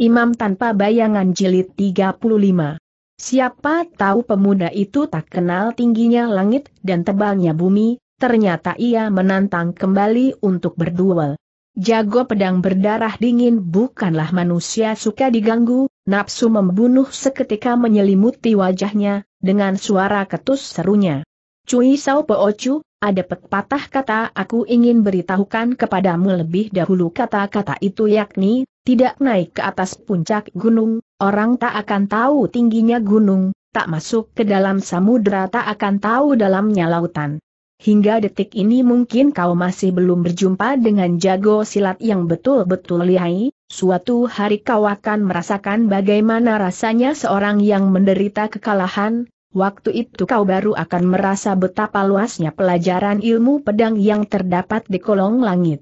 Imam tanpa bayangan jilid 35. Siapa tahu pemuda itu tak kenal tingginya langit dan tebalnya bumi, ternyata ia menantang kembali untuk berduel. Jago pedang berdarah dingin bukanlah manusia suka diganggu, nafsu membunuh seketika menyelimuti wajahnya, dengan suara ketus serunya. Cui Sao Po Ocu, ada pepatah kata aku ingin beritahukan kepadamu lebih dahulu kata-kata itu yakni, tidak naik ke atas puncak gunung, orang tak akan tahu tingginya gunung, tak masuk ke dalam samudera tak akan tahu dalamnya lautan. Hingga detik ini mungkin kau masih belum berjumpa dengan jago silat yang betul-betul lihai, suatu hari kau akan merasakan bagaimana rasanya seorang yang menderita kekalahan, waktu itu kau baru akan merasa betapa luasnya pelajaran ilmu pedang yang terdapat di kolong langit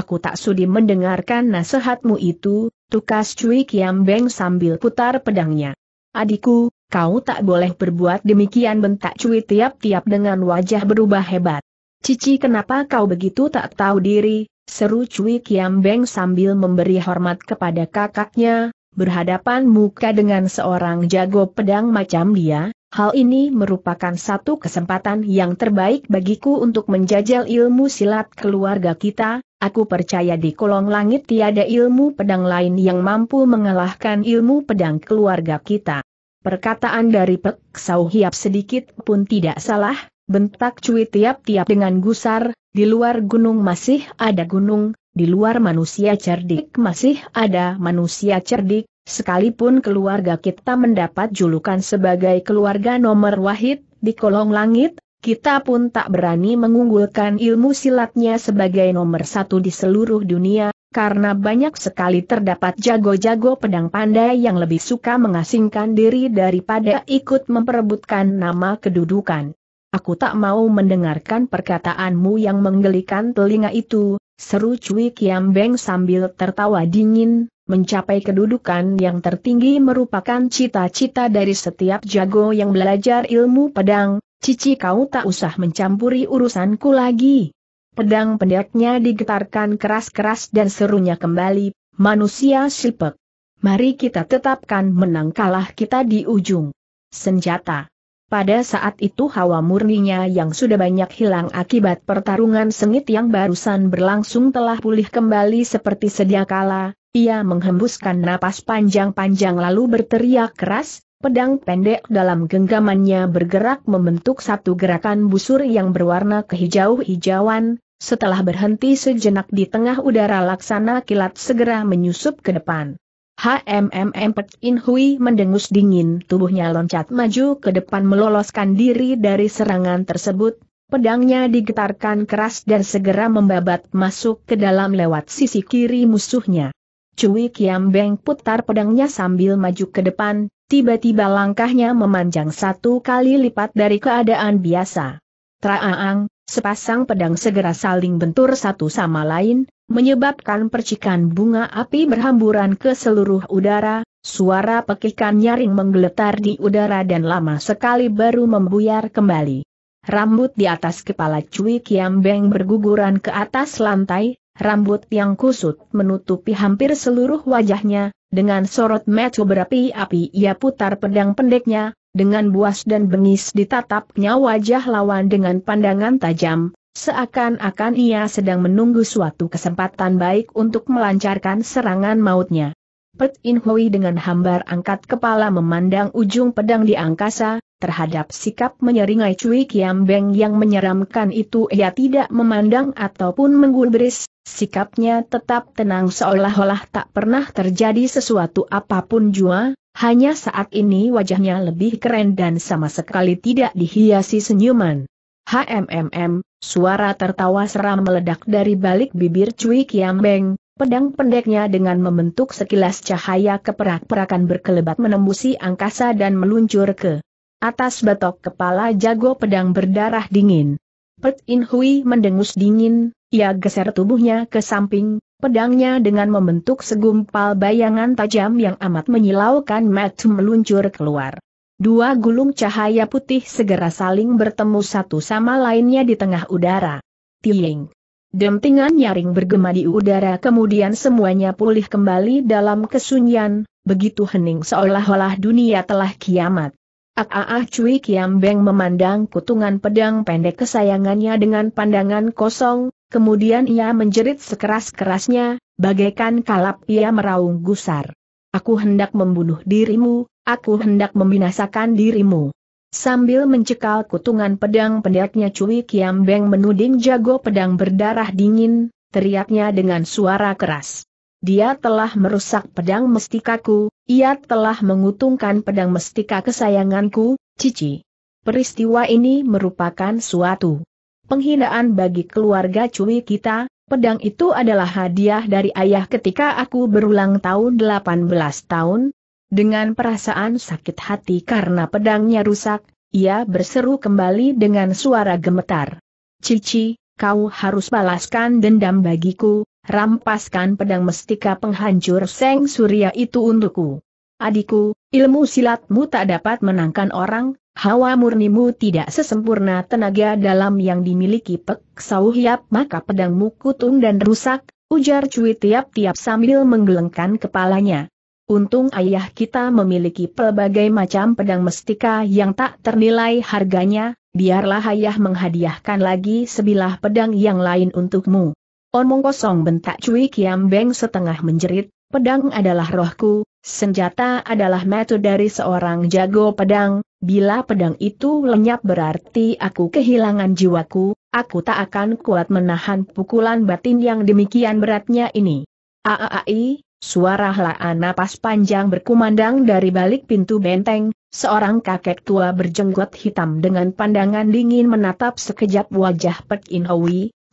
aku tak sudi mendengarkan nasihatmu itu, tukas Cui Kiam Beng sambil putar pedangnya. Adikku, kau tak boleh berbuat demikian bentak Cui tiap-tiap dengan wajah berubah hebat. Cici kenapa kau begitu tak tahu diri, seru Cui Kiam Beng sambil memberi hormat kepada kakaknya, berhadapan muka dengan seorang jago pedang macam dia, hal ini merupakan satu kesempatan yang terbaik bagiku untuk menjajal ilmu silat keluarga kita, aku percaya di kolong langit tiada ilmu pedang lain yang mampu mengalahkan ilmu pedang keluarga kita. Perkataan dari Pek Sau Hiap sedikit pun tidak salah, bentak cuit tiap-tiap dengan gusar, di luar gunung masih ada gunung, di luar manusia cerdik masih ada manusia cerdik, sekalipun keluarga kita mendapat julukan sebagai keluarga nomor wahid, di kolong langit, kita pun tak berani mengunggulkan ilmu silatnya sebagai nomor satu di seluruh dunia, karena banyak sekali terdapat jago-jago pedang pandai yang lebih suka mengasingkan diri daripada ikut memperebutkan nama kedudukan. Aku tak mau mendengarkan perkataanmu yang menggelikan telinga itu, Seru Cui Kiam Beng sambil tertawa dingin, mencapai kedudukan yang tertinggi merupakan cita-cita dari setiap jago yang belajar ilmu pedang, Cici kau tak usah mencampuri urusanku lagi. Pedang pendeknya digetarkan keras-keras dan serunya kembali, manusia silpek. Mari kita tetapkan menang kalah kita di ujung. Senjata. Pada saat itu hawa murninya yang sudah banyak hilang akibat pertarungan sengit yang barusan berlangsung telah pulih kembali seperti sedia kala, ia menghembuskan napas panjang-panjang lalu berteriak keras, pedang pendek dalam genggamannya bergerak membentuk satu gerakan busur yang berwarna kehijau-hijauan, setelah berhenti sejenak di tengah udara laksana kilat segera menyusup ke depan. HMMM Pek In Hui mendengus dingin tubuhnya loncat maju ke depan meloloskan diri dari serangan tersebut, pedangnya digetarkan keras dan segera membabat masuk ke dalam lewat sisi kiri musuhnya. Cui Kiam Beng putar pedangnya sambil maju ke depan, tiba-tiba langkahnya memanjang satu kali lipat dari keadaan biasa. Traaang, sepasang pedang segera saling bentur satu sama lain, menyebabkan percikan bunga api berhamburan ke seluruh udara, suara pekikan nyaring menggeletar di udara dan lama sekali baru membuyar kembali. Rambut di atas kepala Cui Kiam Beng berguguran ke atas lantai, rambut yang kusut menutupi hampir seluruh wajahnya, dengan sorot mata berapi-api ia putar pedang pendeknya, dengan buas dan bengis ditatapnya wajah lawan dengan pandangan tajam, Seakan-akan ia sedang menunggu suatu kesempatan baik untuk melancarkan serangan mautnya. Pet In Hui dengan hambar angkat kepala memandang ujung pedang di angkasa, terhadap sikap menyeringai Cui Kiam Beng yang menyeramkan itu ia tidak memandang ataupun menggulbris, sikapnya tetap tenang seolah-olah tak pernah terjadi sesuatu apapun jua, hanya saat ini wajahnya lebih keren dan sama sekali tidak dihiasi senyuman. HMMM, Suara tertawa seram meledak dari balik bibir Cui Beng, pedang pendeknya dengan membentuk sekilas cahaya keperak-perakan berkelebat menembusi angkasa dan meluncur ke atas batok kepala jago pedang berdarah dingin. Pet In Hui mendengus dingin, ia geser tubuhnya ke samping, pedangnya dengan membentuk segumpal bayangan tajam yang amat menyilaukan mata meluncur keluar. Dua gulung cahaya putih segera saling bertemu satu sama lainnya di tengah udara. Tiing. Dentingan nyaring bergema di udara kemudian semuanya pulih kembali dalam kesunyian, begitu hening seolah-olah dunia telah kiamat. Ah, ah, ah Cui Kiam Beng memandang kutungan pedang pendek kesayangannya dengan pandangan kosong, kemudian ia menjerit sekeras-kerasnya, bagaikan kalap ia meraung gusar. Aku hendak membunuh dirimu, aku hendak membinasakan dirimu. Sambil mencekal kutungan pedang pendeknya Cui Kiam Beng menuding jago pedang berdarah dingin, teriaknya dengan suara keras. Dia telah merusak pedang mestikaku, ia telah mengutungkan pedang mestika kesayanganku, Cici. Peristiwa ini merupakan suatu penghinaan bagi keluarga Cui kita, Pedang itu adalah hadiah dari ayah ketika aku berulang tahun 18 tahun. Dengan perasaan sakit hati karena pedangnya rusak, ia berseru kembali dengan suara gemetar. Cici, kau harus balaskan dendam bagiku, rampaskan pedang mestika penghancur Seng Surya itu untukku. Adikku, ilmu silatmu tak dapat menangkan orang, hawa murnimu tidak sesempurna tenaga dalam yang dimiliki Pek Sau maka pedangmu kutung dan rusak, ujar Cui tiap-tiap sambil menggelengkan kepalanya. Untung ayah kita memiliki pelbagai macam pedang mestika yang tak ternilai harganya, biarlah ayah menghadiahkan lagi sebilah pedang yang lain untukmu. Omong kosong bentak Cui Kiam Beng setengah menjerit, Pedang adalah rohku, senjata adalah metode dari seorang jago pedang, bila pedang itu lenyap berarti aku kehilangan jiwaku, aku tak akan kuat menahan pukulan batin yang demikian beratnya ini. Aaai, suara helaan napas panjang berkumandang dari balik pintu benteng, seorang kakek tua berjenggot hitam dengan pandangan dingin menatap sekejap wajah Pek In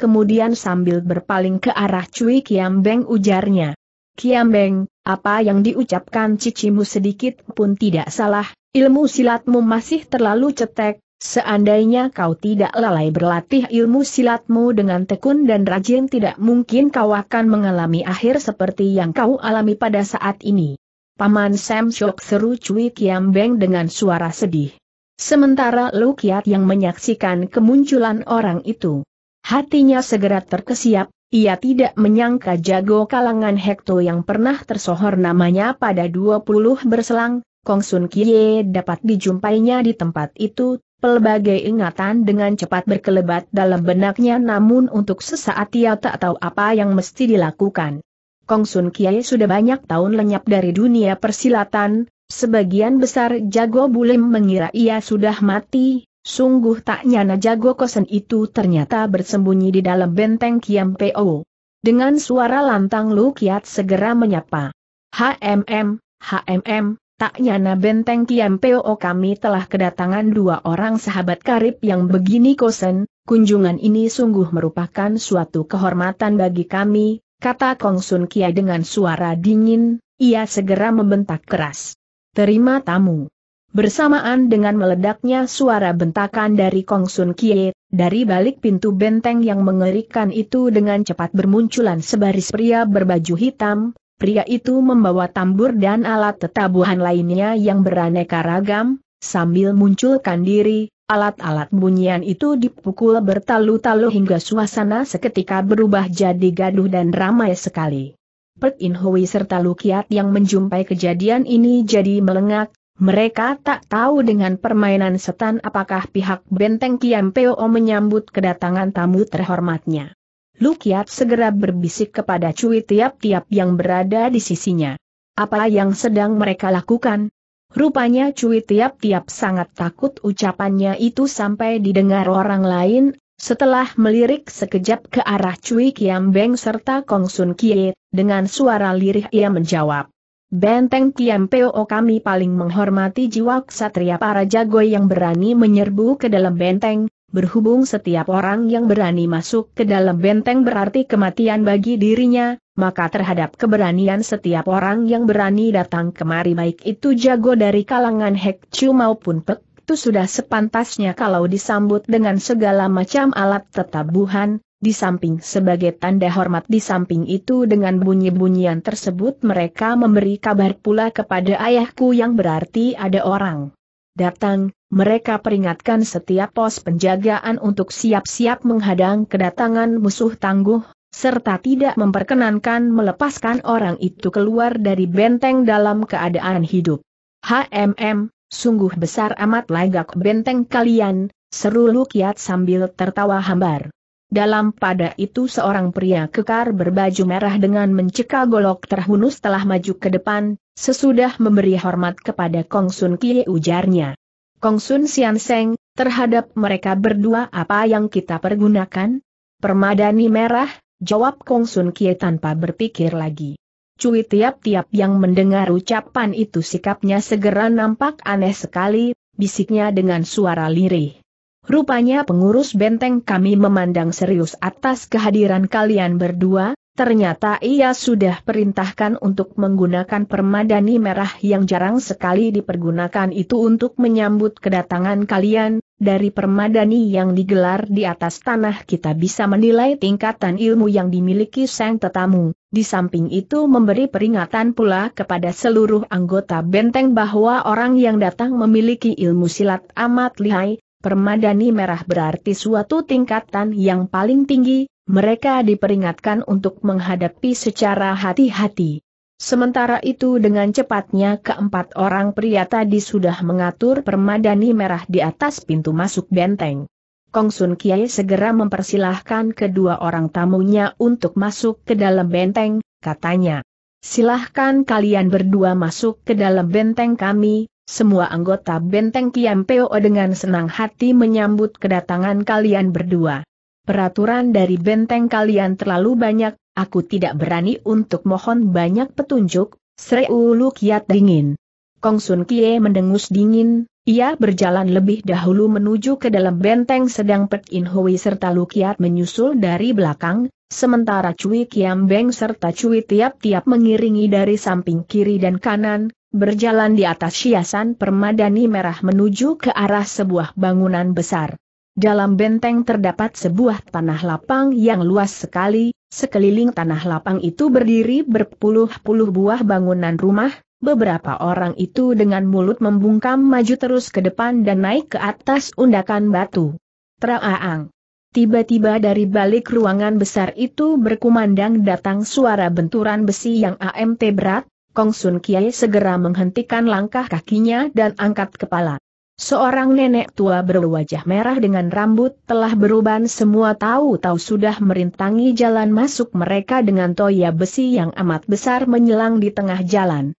kemudian sambil berpaling ke arah Cui Kiam Beng ujarnya. Kiambeng, apa yang diucapkan cicimu sedikit pun tidak salah, ilmu silatmu masih terlalu cetek, seandainya kau tidak lalai berlatih ilmu silatmu dengan tekun dan rajin tidak mungkin kau akan mengalami akhir seperti yang kau alami pada saat ini. Paman Sam Shok seru Cui Kiambeng dengan suara sedih. Sementara Lu Kiat yang menyaksikan kemunculan orang itu. Hatinya segera terkesiap, ia tidak menyangka jago kalangan Hekto yang pernah tersohor namanya pada 20 berselang, Kong Sun Kie dapat dijumpainya di tempat itu, pelbagai ingatan dengan cepat berkelebat dalam benaknya namun untuk sesaat ia tak tahu apa yang mesti dilakukan. Kong Sun Kie sudah banyak tahun lenyap dari dunia persilatan, sebagian besar jago bulim mengira ia sudah mati, Sungguh tak nyana jago kosen itu ternyata bersembunyi di dalam benteng Kiam Po. Dengan suara lantang Lu Kiat segera menyapa. HMM, HMM, tak nyana benteng Kiam Po kami telah kedatangan dua orang sahabat karib yang begini kosen, kunjungan ini sungguh merupakan suatu kehormatan bagi kami, kata Kong Sun Kiai dengan suara dingin, ia segera membentak keras. Terima tamu. Bersamaan dengan meledaknya suara bentakan dari Kong Sun Kie, dari balik pintu benteng yang mengerikan itu dengan cepat bermunculan sebaris pria berbaju hitam, pria itu membawa tambur dan alat tetabuhan lainnya yang beraneka ragam, sambil munculkan diri, alat-alat bunyian itu dipukul bertalu-talu hingga suasana seketika berubah jadi gaduh dan ramai sekali. Pek In Hui serta Lukiat yang menjumpai kejadian ini jadi melengak, mereka tak tahu dengan permainan setan apakah pihak benteng Peo menyambut kedatangan tamu terhormatnya. Lukiat segera berbisik kepada Cui tiap-tiap yang berada di sisinya. Apa yang sedang mereka lakukan? Rupanya Cui tiap-tiap sangat takut ucapannya itu sampai didengar orang lain, setelah melirik sekejap ke arah Cui Beng serta Kong Sun Kie, dengan suara lirih ia menjawab. Benteng Peo kami paling menghormati jiwa ksatria para jago yang berani menyerbu ke dalam benteng, berhubung setiap orang yang berani masuk ke dalam benteng berarti kematian bagi dirinya, maka terhadap keberanian setiap orang yang berani datang kemari baik itu jago dari kalangan Hekcu maupun Pek itu sudah sepantasnya kalau disambut dengan segala macam alat tetabuhan, di samping sebagai tanda hormat di samping itu dengan bunyi-bunyian tersebut mereka memberi kabar pula kepada ayahku yang berarti ada orang. Datang, mereka peringatkan setiap pos penjagaan untuk siap-siap menghadang kedatangan musuh tangguh, serta tidak memperkenankan melepaskan orang itu keluar dari benteng dalam keadaan hidup. HMM, sungguh besar amat lagak benteng kalian, seru Lukiat sambil tertawa hambar. Dalam pada itu seorang pria kekar berbaju merah dengan mencekal golok terhunus telah maju ke depan, sesudah memberi hormat kepada Kong Sun Kie ujarnya. Kong Sun Sian Seng, terhadap mereka berdua apa yang kita pergunakan? Permadani merah, jawab Kong Sun Kie tanpa berpikir lagi. Cui tiap-tiap yang mendengar ucapan itu sikapnya segera nampak aneh sekali, bisiknya dengan suara lirih. Rupanya pengurus benteng kami memandang serius atas kehadiran kalian berdua, ternyata ia sudah perintahkan untuk menggunakan permadani merah yang jarang sekali dipergunakan itu untuk menyambut kedatangan kalian, dari permadani yang digelar di atas tanah kita bisa menilai tingkatan ilmu yang dimiliki sang tetamu, di samping itu memberi peringatan pula kepada seluruh anggota benteng bahwa orang yang datang memiliki ilmu silat amat lihai, Permadani merah berarti suatu tingkatan yang paling tinggi, mereka diperingatkan untuk menghadapi secara hati-hati. Sementara itu dengan cepatnya keempat orang pria tadi sudah mengatur permadani merah di atas pintu masuk benteng. Kong Sun Kiai segera mempersilahkan kedua orang tamunya untuk masuk ke dalam benteng, katanya. Silahkan kalian berdua masuk ke dalam benteng kami, semua anggota benteng Peo dengan senang hati menyambut kedatangan kalian berdua. Peraturan dari benteng kalian terlalu banyak, aku tidak berani untuk mohon banyak petunjuk, Sreulu kiat dingin. Kong Sun Kie mendengus dingin, ia berjalan lebih dahulu menuju ke dalam benteng sedang Pek In Hui serta Lukiat menyusul dari belakang, Sementara Cui Kiam Beng serta Cui tiap-tiap mengiringi dari samping kiri dan kanan, berjalan di atas hiasan permadani merah menuju ke arah sebuah bangunan besar. Dalam benteng terdapat sebuah tanah lapang yang luas sekali, sekeliling tanah lapang itu berdiri berpuluh-puluh buah bangunan rumah, beberapa orang itu dengan mulut membungkam maju terus ke depan dan naik ke atas undakan batu. Traaang. Tiba-tiba dari balik ruangan besar itu berkumandang datang suara benturan besi yang AMT berat, Kong Sun Kiai segera menghentikan langkah kakinya dan angkat kepala. Seorang nenek tua berwajah merah dengan rambut telah beruban semua tahu-tahu sudah merintangi jalan masuk mereka dengan toya besi yang amat besar menyelang di tengah jalan.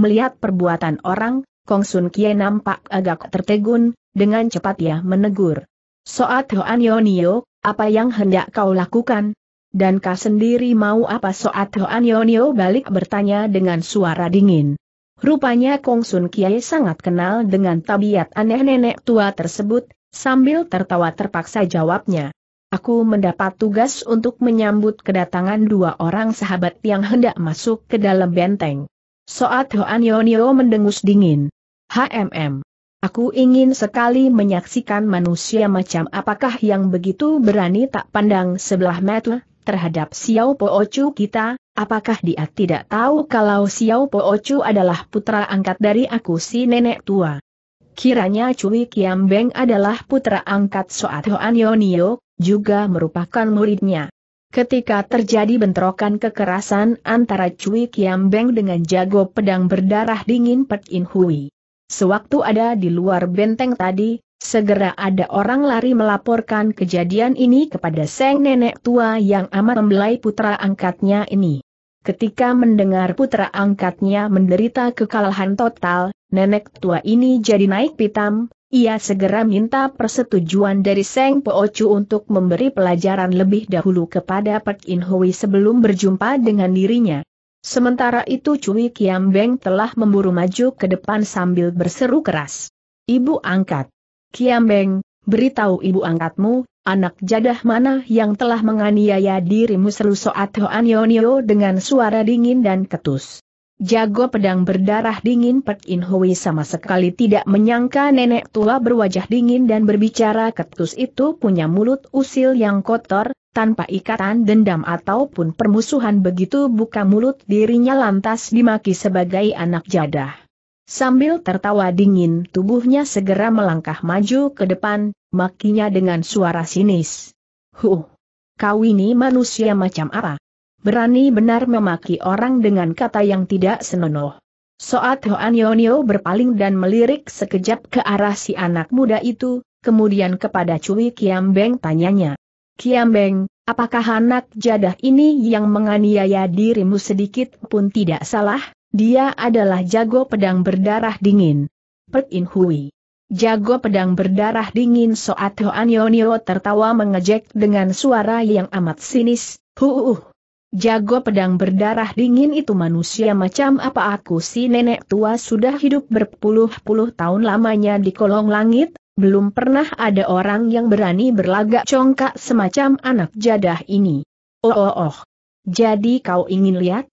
Melihat perbuatan orang, Kong Sun Kye nampak agak tertegun, dengan cepat ia menegur. Soat Hoan Yonio, apa yang hendak kau lakukan? Dan kau sendiri mau apa Soat Hoan Yonio balik bertanya dengan suara dingin. Rupanya Kong Sun Kiai sangat kenal dengan tabiat aneh nenek tua tersebut, sambil tertawa terpaksa jawabnya. Aku mendapat tugas untuk menyambut kedatangan dua orang sahabat yang hendak masuk ke dalam benteng. Soat Hoan Yonio mendengus dingin. HMM. Aku ingin sekali menyaksikan manusia macam apakah yang begitu berani tak pandang sebelah mata terhadap Xiao Po Ocu kita, apakah dia tidak tahu kalau Xiao Po Ocu adalah putra angkat dari aku si nenek tua. Kiranya Cui Kiam Beng adalah putra angkat Soat Hoan Yonio, juga merupakan muridnya. Ketika terjadi bentrokan kekerasan antara Cui Kiam Beng dengan jago pedang berdarah dingin Pek In Hui, Sewaktu ada di luar benteng tadi, segera ada orang lari melaporkan kejadian ini kepada seng nenek tua yang amat membelai putra angkatnya ini. Ketika mendengar putra angkatnya menderita kekalahan total, nenek tua ini jadi naik pitam, ia segera minta persetujuan dari Seng Ocu untuk memberi pelajaran lebih dahulu kepada Pek In Hui sebelum berjumpa dengan dirinya. Sementara itu Cui Kiam Beng telah memburu maju ke depan sambil berseru keras. Ibu angkat. Kiam Beng, beritahu ibu angkatmu, anak jadah mana yang telah menganiaya dirimu seru Soat Hoan Yonio dengan suara dingin dan ketus. Jago pedang berdarah dingin Pek In Hui sama sekali tidak menyangka nenek tua berwajah dingin dan berbicara ketus itu punya mulut usil yang kotor, tanpa ikatan dendam ataupun permusuhan begitu buka mulut dirinya lantas dimaki sebagai anak jadah. Sambil tertawa dingin tubuhnya segera melangkah maju ke depan, makinya dengan suara sinis. Huh! Kau ini manusia macam apa? Berani benar memaki orang dengan kata yang tidak senonoh. Soat Hoan Yonio berpaling dan melirik sekejap ke arah si anak muda itu, kemudian kepada Cui Kiam Beng tanyanya. Kiam Beng, apakah anak jadah ini yang menganiaya dirimu sedikit pun tidak salah? Dia adalah jago pedang berdarah dingin. Pek In Hui. Jago pedang berdarah dingin Soat Hoan Yonio tertawa mengejek dengan suara yang amat sinis, Huuuh, Jago pedang berdarah dingin itu manusia macam apa aku si nenek tua sudah hidup berpuluh-puluh tahun lamanya di kolong langit, belum pernah ada orang yang berani berlagak congkak semacam anak jadah ini. Oh oh oh. Jadi kau ingin lihat?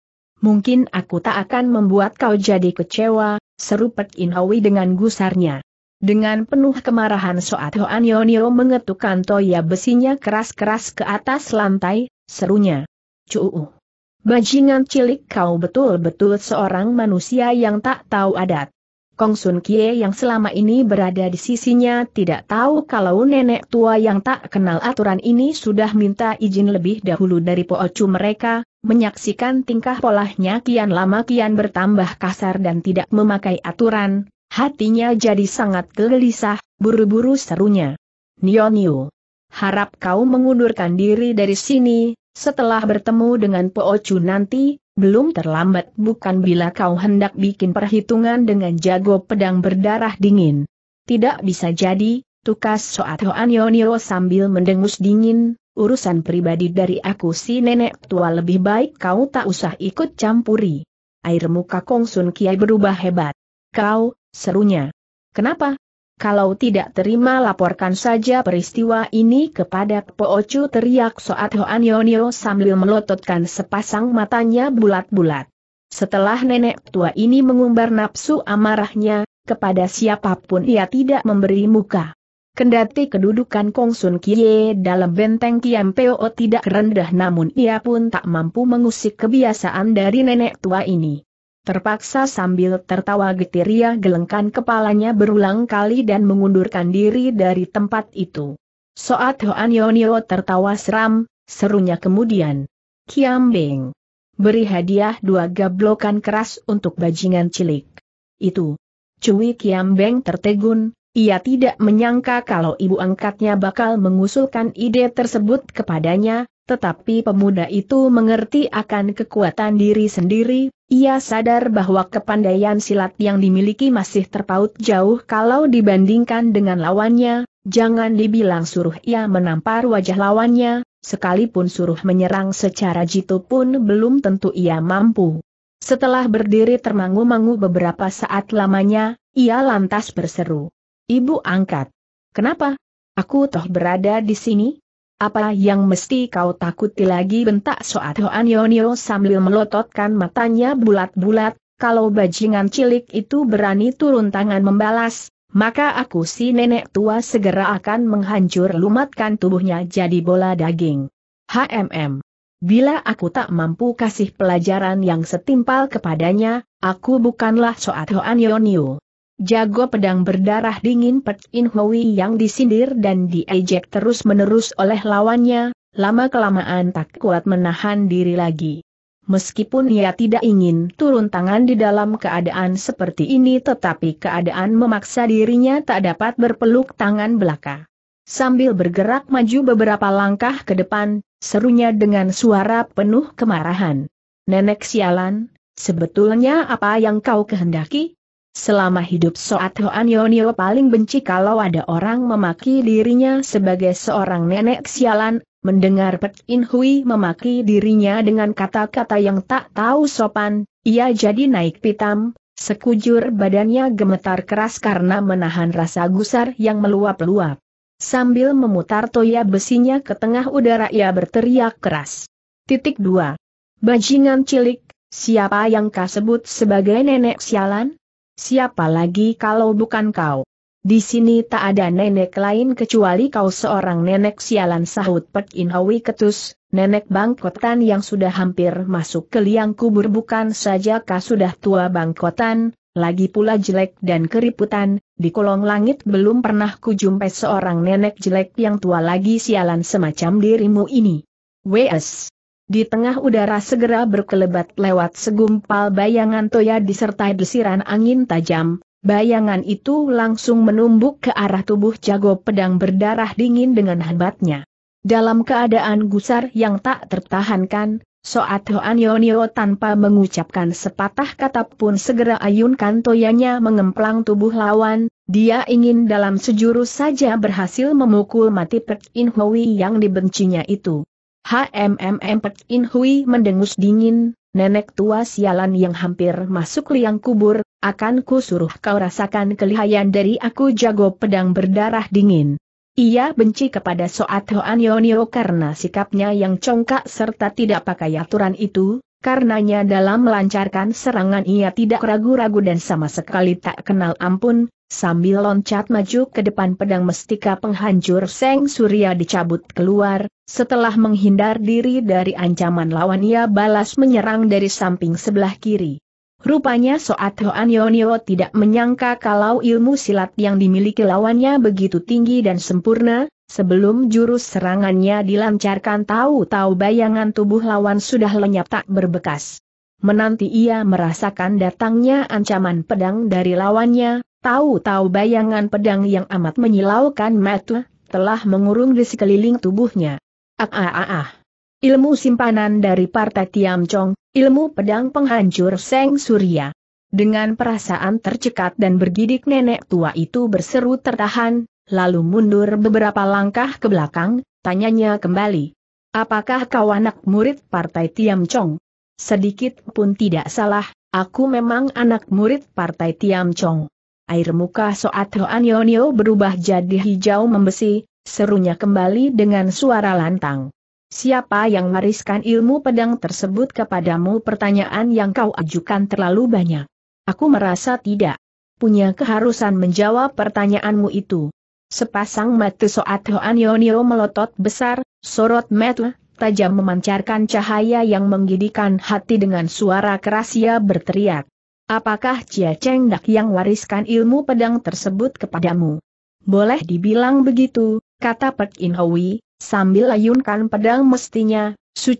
Mungkin aku tak akan membuat kau jadi kecewa, seru Pek Inhawi dengan gusarnya. Dengan penuh kemarahan Soat Hoan Yonio mengetukkan toya besinya keras-keras ke atas lantai, serunya. Cuu. Bajingan cilik kau betul-betul seorang manusia yang tak tahu adat. Kong Sun Kie yang selama ini berada di sisinya tidak tahu kalau nenek tua yang tak kenal aturan ini sudah minta izin lebih dahulu dari poocu mereka, menyaksikan tingkah polahnya kian lama kian bertambah kasar dan tidak memakai aturan, hatinya jadi sangat gelisah, buru-buru serunya. Nio Nio. Harap kau mengundurkan diri dari sini, setelah bertemu dengan Po Chu nanti, belum terlambat bukan bila kau hendak bikin perhitungan dengan jago pedang berdarah dingin. Tidak bisa jadi, tukas Soat Hoan Hoanioniro sambil mendengus dingin, urusan pribadi dari aku si nenek tua lebih baik kau tak usah ikut campuri. Air muka Kong Sun Kiai berubah hebat. Kau, serunya. Kenapa? Kalau tidak terima laporkan saja peristiwa ini kepada Poocu teriak Soat Hoan Yonio sambil melototkan sepasang matanya bulat-bulat. Setelah nenek tua ini mengumbar nafsu amarahnya, kepada siapapun ia tidak memberi muka. Kendati kedudukan Kong Sun Kie dalam benteng Kiampeo tidak rendah namun ia pun tak mampu mengusik kebiasaan dari nenek tua ini. Terpaksa sambil tertawa getir ia gelengkan kepalanya berulang kali dan mengundurkan diri dari tempat itu. Soat Hoan Yonio tertawa seram, serunya kemudian. Kiam Beng. Beri hadiah dua gablokan keras untuk bajingan cilik. Itu. Cui Kiam Beng tertegun, ia tidak menyangka kalau ibu angkatnya bakal mengusulkan ide tersebut kepadanya, tetapi pemuda itu mengerti akan kekuatan diri sendiri, ia sadar bahwa kepandaian silat yang dimiliki masih terpaut jauh kalau dibandingkan dengan lawannya, jangan dibilang suruh ia menampar wajah lawannya, sekalipun suruh menyerang secara jitu pun belum tentu ia mampu. Setelah berdiri termangu-mangu beberapa saat lamanya, ia lantas berseru. Ibu angkat. Kenapa? Aku toh berada di sini? Apa yang mesti kau takuti lagi bentak Soat Hoan Yonio sambil melototkan matanya bulat-bulat, kalau bajingan cilik itu berani turun tangan membalas, maka aku si nenek tua segera akan menghancur lumatkan tubuhnya jadi bola daging. HMM. Bila aku tak mampu kasih pelajaran yang setimpal kepadanya, aku bukanlah Soat Hoan Yonio. Jago pedang berdarah dingin Pek In Hui yang disindir dan diejek terus-menerus oleh lawannya, lama-kelamaan tak kuat menahan diri lagi. Meskipun ia tidak ingin turun tangan di dalam keadaan seperti ini tetapi keadaan memaksa dirinya tak dapat berpeluk tangan belaka. Sambil bergerak maju beberapa langkah ke depan, serunya dengan suara penuh kemarahan. Nenek sialan, sebetulnya apa yang kau kehendaki? Selama hidup Soat Hoan Yonio paling benci kalau ada orang memaki dirinya sebagai seorang nenek sialan, mendengar Pek In Hui memaki dirinya dengan kata-kata yang tak tahu sopan, ia jadi naik pitam, sekujur badannya gemetar keras karena menahan rasa gusar yang meluap-luap. Sambil memutar toya besinya ke tengah udara ia berteriak keras. Titik 2. Bajingan cilik, siapa yang kasebut sebagai nenek sialan? Siapa lagi kalau bukan kau? Di sini tak ada nenek lain kecuali kau seorang nenek sialan sahut Pek ketus, nenek bangkotan yang sudah hampir masuk ke liang kubur bukan saja kau sudah tua bangkotan, lagi pula jelek dan keriputan, di kolong langit belum pernah kujumpai seorang nenek jelek yang tua lagi sialan semacam dirimu ini. W.S. Di tengah udara segera berkelebat lewat segumpal bayangan Toya disertai desiran angin tajam, bayangan itu langsung menumbuk ke arah tubuh jago pedang berdarah dingin dengan hebatnya. Dalam keadaan gusar yang tak tertahankan, Soat Hoan Yonio tanpa mengucapkan sepatah kata pun segera ayunkan toyanya mengemplang tubuh lawan, dia ingin dalam sejurus saja berhasil memukul mati Pek In Hui yang dibencinya itu. HMMM Pek In Hui mendengus dingin, nenek tua sialan yang hampir masuk liang kubur, akan ku suruh kau rasakan kelihayan dari aku jago pedang berdarah dingin. Ia benci kepada Soat Hoan Yonio karena sikapnya yang congkak serta tidak pakai aturan itu, karenanya dalam melancarkan serangan ia tidak ragu-ragu dan sama sekali tak kenal ampun, Sambil loncat maju ke depan pedang mestika penghancur Seng Surya dicabut keluar, setelah menghindar diri dari ancaman lawan ia balas menyerang dari samping sebelah kiri. Rupanya Soat Hoan Yonio tidak menyangka kalau ilmu silat yang dimiliki lawannya begitu tinggi dan sempurna, sebelum jurus serangannya dilancarkan tahu-tahu bayangan tubuh lawan sudah lenyap tak berbekas. Menanti ia merasakan datangnya ancaman pedang dari lawannya, Tahu-tahu bayangan pedang yang amat menyilaukan mata, telah mengurung di sekeliling tubuhnya. Ah ah ah ah. Ilmu simpanan dari Partai Tiam Chong, ilmu pedang penghancur Seng Surya. Dengan perasaan tercekat dan bergidik nenek tua itu berseru tertahan, lalu mundur beberapa langkah ke belakang, tanyanya kembali. Apakah kau anak murid Partai Tiam Chong? Sedikit pun tidak salah, aku memang anak murid Partai Tiam Chong air muka Soat Yonio berubah jadi hijau membesi, serunya kembali dengan suara lantang. Siapa yang wariskan ilmu pedang tersebut kepadamu pertanyaan yang kau ajukan terlalu banyak. Aku merasa tidak punya keharusan menjawab pertanyaanmu itu. Sepasang mata Soat Yonio melotot besar, sorot mata tajam memancarkan cahaya yang menggidikan hati dengan suara keras ia berteriak. Apakah Jia Cheng Dak yang wariskan ilmu pedang tersebut kepadamu? Boleh dibilang begitu, kata Pek In Hui, sambil ayunkan pedang mestinya, Su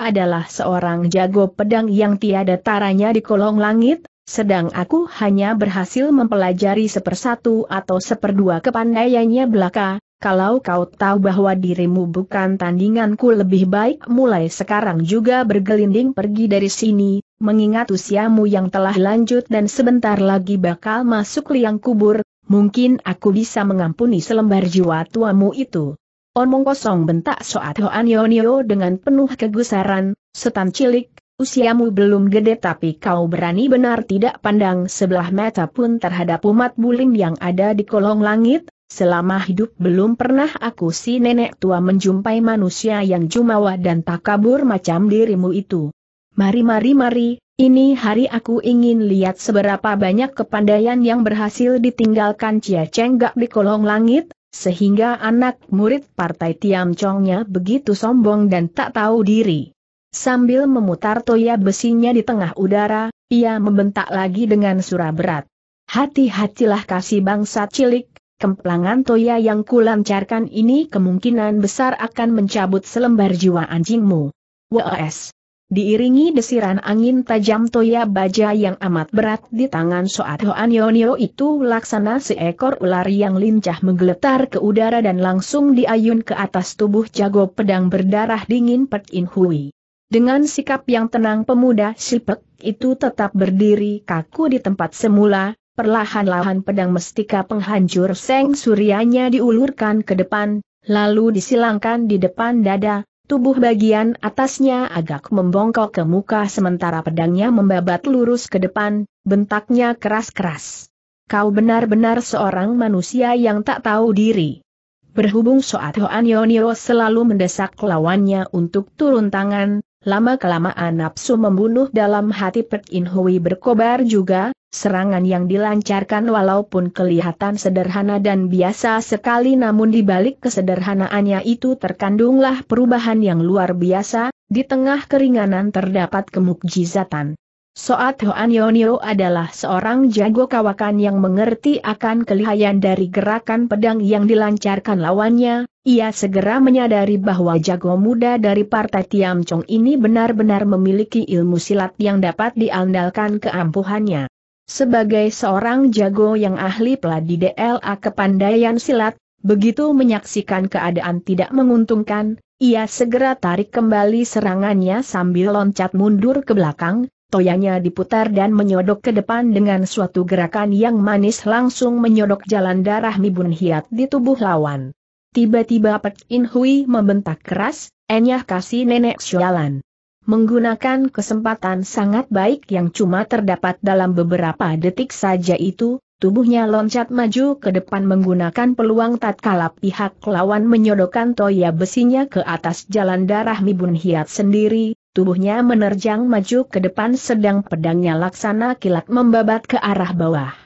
adalah seorang jago pedang yang tiada taranya di kolong langit, sedang aku hanya berhasil mempelajari sepersatu atau seperdua kepandaiannya belaka, kalau kau tahu bahwa dirimu bukan tandinganku lebih baik mulai sekarang juga bergelinding pergi dari sini, mengingat usiamu yang telah lanjut dan sebentar lagi bakal masuk liang kubur, mungkin aku bisa mengampuni selembar jiwa tuamu itu. Omong kosong bentak Soat Hoan Yonio dengan penuh kegusaran, setan cilik, usiamu belum gede tapi kau berani benar tidak pandang sebelah mata pun terhadap umat bulim yang ada di kolong langit, Selama hidup belum pernah aku si nenek tua menjumpai manusia yang jumawa dan takabur macam dirimu itu. Mari mari mari, ini hari aku ingin lihat seberapa banyak kepandaian yang berhasil ditinggalkan Cia gak di kolong langit, sehingga anak murid partai Tiam Chongnya begitu sombong dan tak tahu diri. Sambil memutar toya besinya di tengah udara, ia membentak lagi dengan surat berat. Hati-hatilah kasih bangsa cilik, kemplangan toya yang kulancarkan ini kemungkinan besar akan mencabut selembar jiwa anjingmu. Wes diiringi desiran angin tajam toya baja yang amat berat di tangan Soat Hoan Yonio itu laksana seekor ular yang lincah menggeletar ke udara dan langsung diayun ke atas tubuh jago pedang berdarah dingin Pek In Hui. Dengan sikap yang tenang pemuda Silpek itu tetap berdiri kaku di tempat semula, perlahan-lahan pedang mestika penghancur seng surianya diulurkan ke depan, lalu disilangkan di depan dada, Tubuh bagian atasnya agak membongkok ke muka sementara pedangnya membabat lurus ke depan, bentaknya keras-keras. Kau benar-benar seorang manusia yang tak tahu diri. Berhubung Soat Hoan Yoniro selalu mendesak lawannya untuk turun tangan, Lama-kelamaan nafsu membunuh dalam hati Pek In Hui berkobar juga, serangan yang dilancarkan walaupun kelihatan sederhana dan biasa sekali namun dibalik kesederhanaannya itu terkandunglah perubahan yang luar biasa, di tengah keringanan terdapat kemukjizatan. Soat Hoan Yonio adalah seorang jago kawakan yang mengerti akan kelihayan dari gerakan pedang yang dilancarkan lawannya, ia segera menyadari bahwa jago muda dari partai Tiam Chong ini benar-benar memiliki ilmu silat yang dapat diandalkan keampuhannya. Sebagai seorang jago yang ahli peladi DLA kepandaian silat, begitu menyaksikan keadaan tidak menguntungkan, ia segera tarik kembali serangannya sambil loncat mundur ke belakang, Toyanya diputar dan menyodok ke depan dengan suatu gerakan yang manis langsung menyodok jalan darah Mibun Hiat di tubuh lawan. Tiba-tiba Pek In Hui membentak keras, enyah kasih nenek sialan. Menggunakan kesempatan sangat baik yang cuma terdapat dalam beberapa detik saja itu, tubuhnya loncat maju ke depan menggunakan peluang tatkala pihak lawan menyodokkan toya besinya ke atas jalan darah Mibun Hiat sendiri, Tubuhnya menerjang maju ke depan sedang pedangnya laksana kilat membabat ke arah bawah.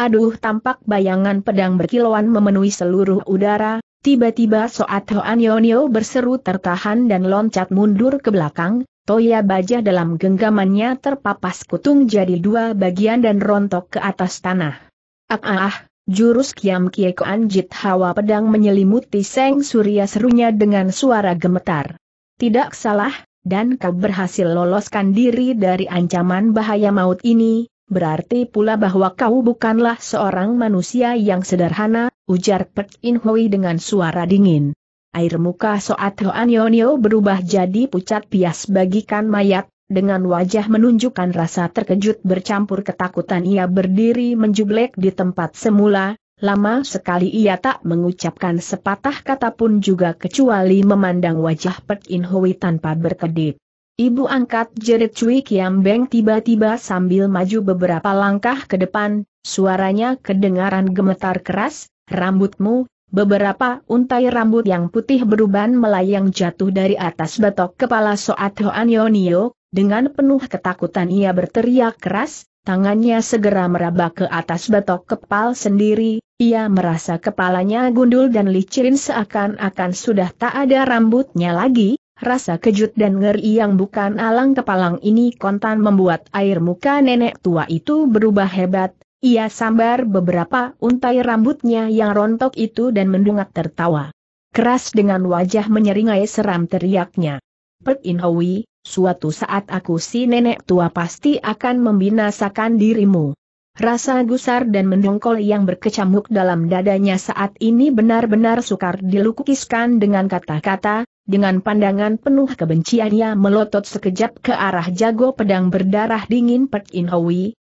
Aduh tampak bayangan pedang berkilauan memenuhi seluruh udara, tiba-tiba Soat Hoan Yonio berseru tertahan dan loncat mundur ke belakang, Toya Baja dalam genggamannya terpapas kutung jadi dua bagian dan rontok ke atas tanah. Ah ah, ah jurus Kiam Kiekoan anjit Hawa pedang menyelimuti Seng Surya serunya dengan suara gemetar. Tidak salah, dan kau berhasil loloskan diri dari ancaman bahaya maut ini, berarti pula bahwa kau bukanlah seorang manusia yang sederhana, ujar Pek In Hui dengan suara dingin. Air muka Soat Hoan Yonio berubah jadi pucat pias bagikan mayat, dengan wajah menunjukkan rasa terkejut bercampur ketakutan ia berdiri menjublek di tempat semula, Lama sekali ia tak mengucapkan sepatah kata pun juga kecuali memandang wajah Pek In Hui tanpa berkedip. Ibu angkat jerit Cui Kiam Beng tiba-tiba sambil maju beberapa langkah ke depan, suaranya kedengaran gemetar keras, rambutmu, beberapa untai rambut yang putih beruban melayang jatuh dari atas batok kepala Soat Hoan Yonio, dengan penuh ketakutan ia berteriak keras, tangannya segera meraba ke atas batok kepal sendiri, ia merasa kepalanya gundul dan licin seakan-akan sudah tak ada rambutnya lagi, rasa kejut dan ngeri yang bukan alang kepalang ini kontan membuat air muka nenek tua itu berubah hebat, ia sambar beberapa untai rambutnya yang rontok itu dan mendungak tertawa. Keras dengan wajah menyeringai seram teriaknya. Pek In Hui, Suatu saat aku si nenek tua pasti akan membinasakan dirimu. Rasa gusar dan mendongkol yang berkecamuk dalam dadanya saat ini benar-benar sukar dilukiskan dengan kata-kata, dengan pandangan penuh kebenciannya melotot sekejap ke arah jago pedang berdarah dingin Pek In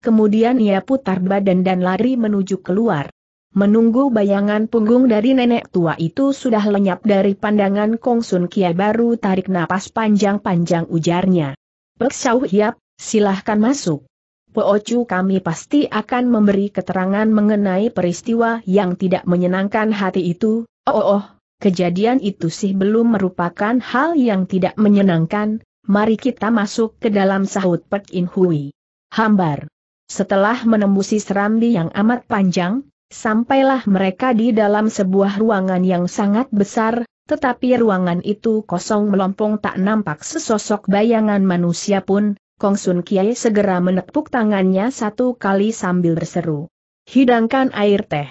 kemudian ia putar badan dan lari menuju keluar. Menunggu bayangan punggung dari nenek tua itu sudah lenyap dari pandangan Kong Sun Kia baru tarik napas panjang-panjang ujarnya. Pek Sau Hiap, silahkan masuk. Poocu kami pasti akan memberi keterangan mengenai peristiwa yang tidak menyenangkan hati itu, oh oh, oh kejadian itu sih belum merupakan hal yang tidak menyenangkan, mari kita masuk ke dalam sahut Pek In Hui. Hambar. Setelah menembusi serambi yang amat panjang, Sampailah mereka di dalam sebuah ruangan yang sangat besar, tetapi ruangan itu kosong melompong tak nampak sesosok bayangan manusia pun, Kong Sun Kiai segera menepuk tangannya satu kali sambil berseru. Hidangkan air teh.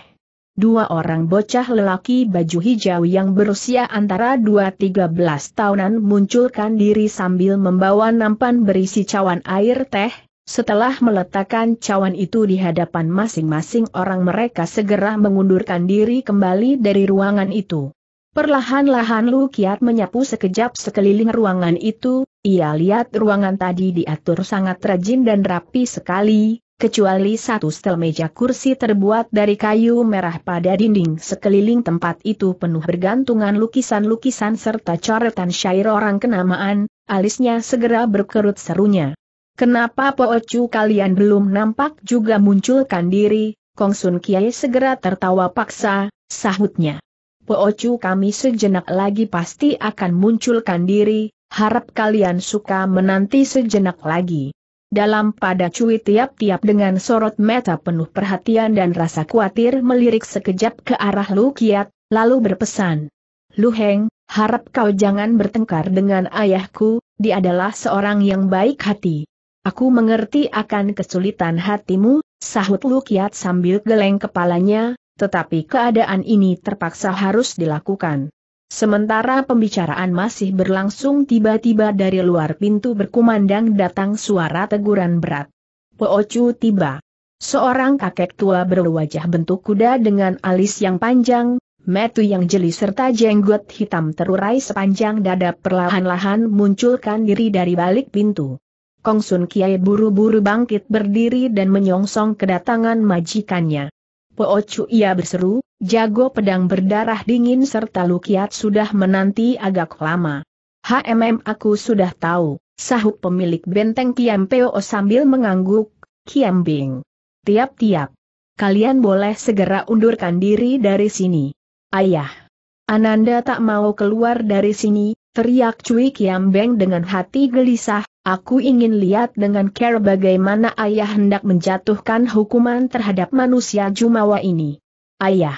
Dua orang bocah lelaki baju hijau yang berusia antara 2-13 tahunan munculkan diri sambil membawa nampan berisi cawan air teh, setelah meletakkan cawan itu di hadapan masing-masing orang mereka segera mengundurkan diri kembali dari ruangan itu. Perlahan-lahan Lu Kiat menyapu sekejap sekeliling ruangan itu, ia lihat ruangan tadi diatur sangat rajin dan rapi sekali, kecuali satu setel meja kursi terbuat dari kayu merah pada dinding sekeliling tempat itu penuh bergantungan lukisan-lukisan serta coretan syair orang kenamaan, alisnya segera berkerut serunya. Kenapa Po Chu kalian belum nampak juga munculkan diri? Kong Sun Kiai segera tertawa paksa, sahutnya. Po Chu kami sejenak lagi pasti akan munculkan diri, harap kalian suka menanti sejenak lagi. Dalam pada cui tiap-tiap dengan sorot mata penuh perhatian dan rasa khawatir melirik sekejap ke arah Lu Kiat, lalu berpesan. Lu Heng, harap kau jangan bertengkar dengan ayahku, dia adalah seorang yang baik hati. Aku mengerti akan kesulitan hatimu, sahut Lukiat sambil geleng kepalanya, tetapi keadaan ini terpaksa harus dilakukan. Sementara pembicaraan masih berlangsung tiba-tiba dari luar pintu berkumandang datang suara teguran berat. Poocu tiba. Seorang kakek tua berwajah bentuk kuda dengan alis yang panjang, metu yang jeli serta jenggot hitam terurai sepanjang dada perlahan-lahan munculkan diri dari balik pintu. Kong Sun Kiai buru-buru bangkit berdiri dan menyongsong kedatangan majikannya. Chu ia berseru, jago pedang berdarah dingin serta Lukiat sudah menanti agak lama. HMM aku sudah tahu, sahut pemilik benteng Kiam Peo sambil mengangguk, Kiam Bing. Tiap-tiap. Kalian boleh segera undurkan diri dari sini. Ayah. Ananda tak mau keluar dari sini, teriak Cui Kiam Beng dengan hati gelisah, Aku ingin lihat dengan care bagaimana ayah hendak menjatuhkan hukuman terhadap manusia Jumawa ini. Ayah,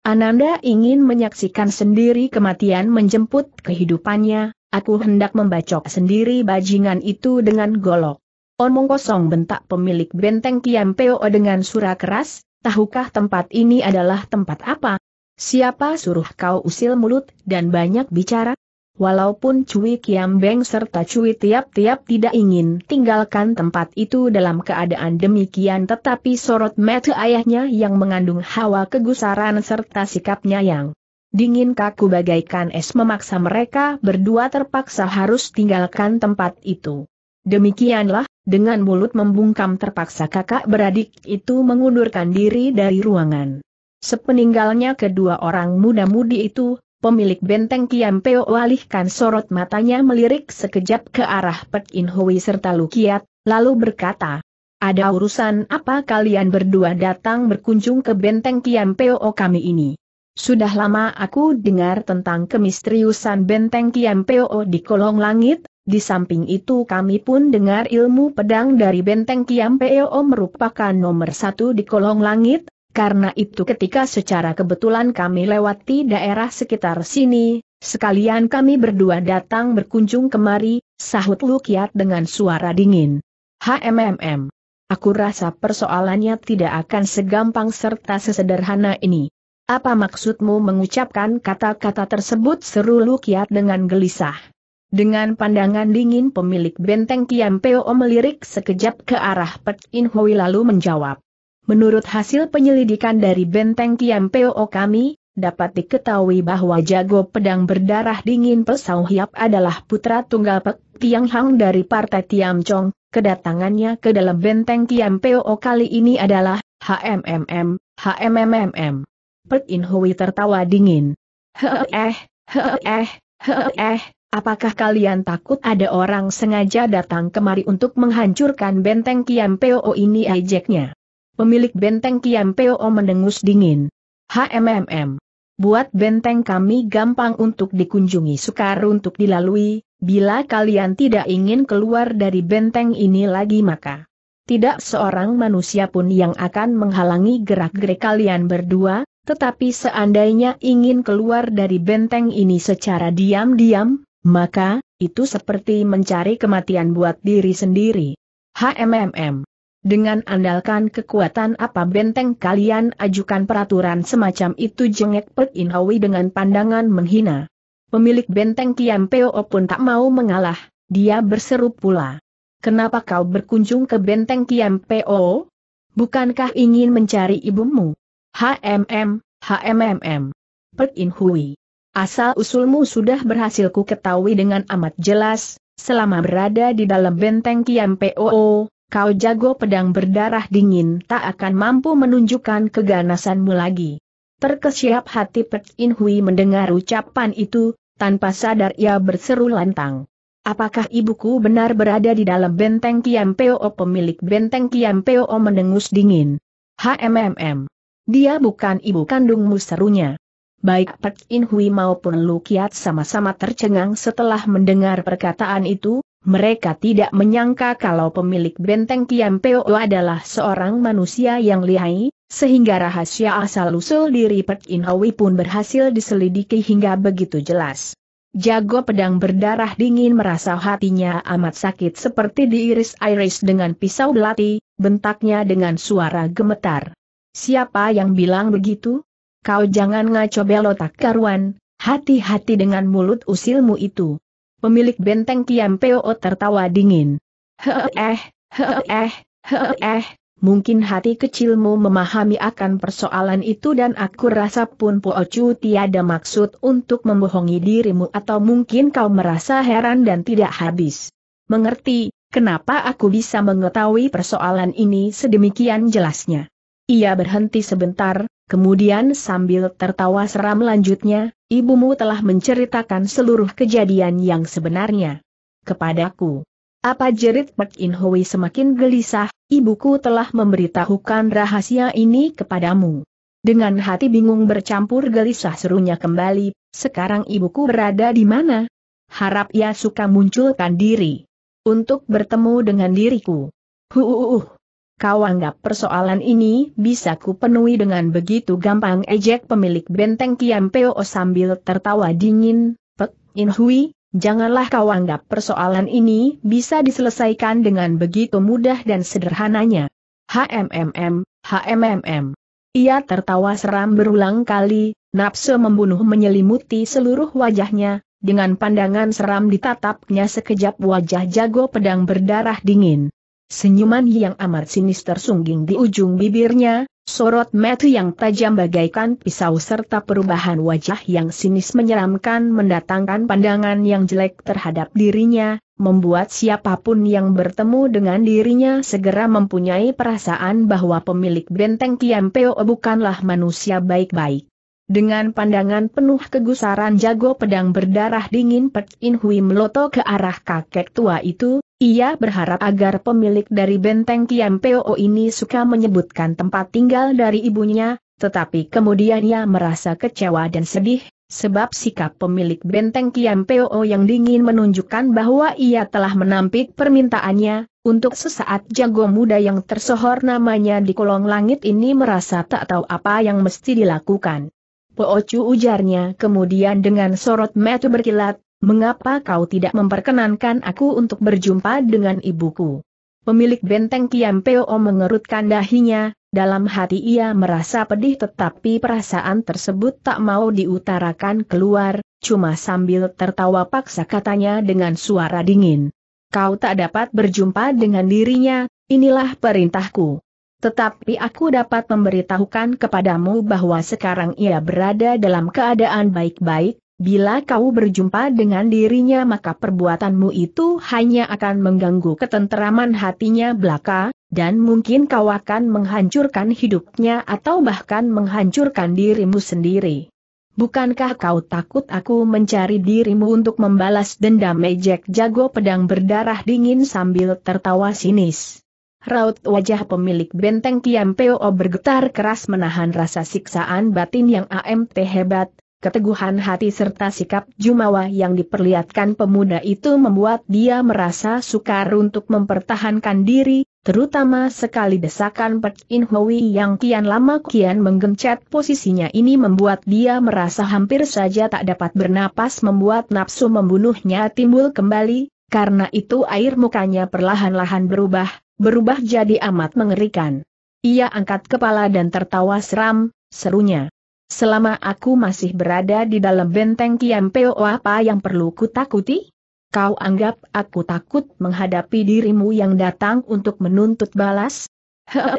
Ananda ingin menyaksikan sendiri kematian menjemput kehidupannya, aku hendak membacok sendiri bajingan itu dengan golok. Omong kosong bentak pemilik benteng Kiam Peo dengan suara keras, tahukah tempat ini adalah tempat apa? Siapa suruh kau usil mulut dan banyak bicara? Walaupun Cui Kiam Beng serta Cui tiap-tiap tidak ingin tinggalkan tempat itu dalam keadaan demikian tetapi sorot mata ayahnya yang mengandung hawa kegusaran serta sikapnya yang dingin kaku bagaikan es memaksa mereka berdua terpaksa harus tinggalkan tempat itu. Demikianlah, dengan mulut membungkam terpaksa kakak beradik itu mengundurkan diri dari ruangan. Sepeninggalnya kedua orang muda-mudi itu, pemilik benteng Kiam Peo alihkan sorot matanya melirik sekejap ke arah Pek In Hui serta Lukiat, lalu berkata, ada urusan apa kalian berdua datang berkunjung ke benteng Kiam Peo kami ini? Sudah lama aku dengar tentang kemisteriusan benteng Kiam Peo di kolong langit, di samping itu kami pun dengar ilmu pedang dari benteng Kiam Peo merupakan nomor satu di kolong langit, karena itu ketika secara kebetulan kami lewati daerah sekitar sini, sekalian kami berdua datang berkunjung kemari, sahut Lukiat dengan suara dingin. HMMM. Aku rasa persoalannya tidak akan segampang serta sesederhana ini. Apa maksudmu mengucapkan kata-kata tersebut seru Lukiat dengan gelisah? Dengan pandangan dingin pemilik benteng Kiampeo melirik sekejap ke arah Pet In Hui lalu menjawab. Menurut hasil penyelidikan dari benteng PO kami, dapat diketahui bahwa jago pedang berdarah dingin Pesau Hiap adalah putra tunggal Pek Tiang Hang dari Partai Tiam Chong. Kedatangannya ke dalam benteng PO kali ini adalah HMMM, HMMMM. Pek In Hui tertawa dingin. Heeh, heeh, heeh, apakah kalian takut ada orang sengaja datang kemari untuk menghancurkan benteng PO ini ejeknya? Pemilik benteng peo mendengus dingin. HMMM. Buat benteng kami gampang untuk dikunjungi sukar untuk dilalui, bila kalian tidak ingin keluar dari benteng ini lagi maka tidak seorang manusia pun yang akan menghalangi gerak-gerik kalian berdua, tetapi seandainya ingin keluar dari benteng ini secara diam-diam, maka, itu seperti mencari kematian buat diri sendiri. HMMM dengan andalkan kekuatan apa benteng kalian ajukan peraturan semacam itu jengek Pek Inawi dengan pandangan menghina. Pemilik benteng Kiam Peo pun tak mau mengalah, dia berseru pula. Kenapa kau berkunjung ke benteng Kiam Peo? Bukankah ingin mencari ibumu? HMM, HMMM. Pek Inhui. Asal usulmu sudah berhasil ku ketahui dengan amat jelas, selama berada di dalam benteng Kiam Peo, kau jago pedang berdarah dingin tak akan mampu menunjukkan keganasanmu lagi. Terkesiap hati Pek In Hui mendengar ucapan itu, tanpa sadar ia berseru lantang. Apakah ibuku benar berada di dalam benteng Kiam Peo pemilik benteng Kiam Peo mendengus dingin? HMMM. Dia bukan ibu kandungmu serunya. Baik Pek In Hui maupun Lu Kiat sama-sama tercengang setelah mendengar perkataan itu, mereka tidak menyangka kalau pemilik benteng Peo adalah seorang manusia yang lihai, sehingga rahasia asal-usul diri Pek Inhowi pun berhasil diselidiki hingga begitu jelas. Jago pedang berdarah dingin merasa hatinya amat sakit seperti diiris-iris dengan pisau belati, bentaknya dengan suara gemetar. Siapa yang bilang begitu? Kau jangan ngaco belotak karuan, hati-hati dengan mulut usilmu itu. Pemilik benteng Kiam Peo tertawa dingin. Heeh, heeh, heeh, eh, mungkin hati kecilmu memahami akan persoalan itu dan aku rasa pun Po Chu tiada maksud untuk membohongi dirimu atau mungkin kau merasa heran dan tidak habis. Mengerti, kenapa aku bisa mengetahui persoalan ini sedemikian jelasnya. Ia berhenti sebentar, Kemudian sambil tertawa seram lanjutnya, ibumu telah menceritakan seluruh kejadian yang sebenarnya. Kepadaku. Apa jerit Pek In Hui semakin gelisah, ibuku telah memberitahukan rahasia ini kepadamu. Dengan hati bingung bercampur gelisah serunya kembali, sekarang ibuku berada di mana? Harap ia suka munculkan diri. Untuk bertemu dengan diriku. Huuuh. Kau anggap persoalan ini bisa kupenuhi dengan begitu gampang ejek pemilik benteng Kiam Peo sambil tertawa dingin, Pek In Hui, janganlah kau anggap persoalan ini bisa diselesaikan dengan begitu mudah dan sederhananya. HMMM, HMMM. Ia tertawa seram berulang kali, nafsu membunuh menyelimuti seluruh wajahnya, dengan pandangan seram ditatapnya sekejap wajah jago pedang berdarah dingin. Senyuman yang amat sinis tersungging di ujung bibirnya, sorot mata yang tajam bagaikan pisau serta perubahan wajah yang sinis menyeramkan mendatangkan pandangan yang jelek terhadap dirinya, membuat siapapun yang bertemu dengan dirinya segera mempunyai perasaan bahwa pemilik benteng Kiampeo bukanlah manusia baik-baik. Dengan pandangan penuh kegusaran jago pedang berdarah dingin Pek In Hui meloto ke arah kakek tua itu, ia berharap agar pemilik dari benteng Kiam Peo ini suka menyebutkan tempat tinggal dari ibunya, tetapi kemudian ia merasa kecewa dan sedih, sebab sikap pemilik benteng Kiam Peo yang dingin menunjukkan bahwa ia telah menampik permintaannya, untuk sesaat jago muda yang tersohor namanya di kolong langit ini merasa tak tahu apa yang mesti dilakukan. Chu ujarnya kemudian dengan sorot metu berkilat, mengapa kau tidak memperkenankan aku untuk berjumpa dengan ibuku? Pemilik benteng Peo mengerutkan dahinya, dalam hati ia merasa pedih tetapi perasaan tersebut tak mau diutarakan keluar, cuma sambil tertawa paksa katanya dengan suara dingin. Kau tak dapat berjumpa dengan dirinya, inilah perintahku. Tetapi aku dapat memberitahukan kepadamu bahwa sekarang ia berada dalam keadaan baik-baik, Bila kau berjumpa dengan dirinya maka perbuatanmu itu hanya akan mengganggu ketenteraman hatinya belaka, dan mungkin kau akan menghancurkan hidupnya atau bahkan menghancurkan dirimu sendiri. Bukankah kau takut aku mencari dirimu untuk membalas dendam ejek jago pedang berdarah dingin sambil tertawa sinis? Raut wajah pemilik benteng Kiampeo bergetar keras menahan rasa siksaan batin yang AMT hebat, keteguhan hati serta sikap jumawa yang diperlihatkan pemuda itu membuat dia merasa sukar untuk mempertahankan diri, terutama sekali desakan Pek In Hui yang kian lama kian menggencet posisinya ini membuat dia merasa hampir saja tak dapat bernapas membuat nafsu membunuhnya timbul kembali, karena itu air mukanya perlahan-lahan berubah, berubah jadi amat mengerikan. Ia angkat kepala dan tertawa seram, serunya. Selama aku masih berada di dalam benteng Kiampeo apa yang perlu kutakuti? Kau anggap aku takut menghadapi dirimu yang datang untuk menuntut balas?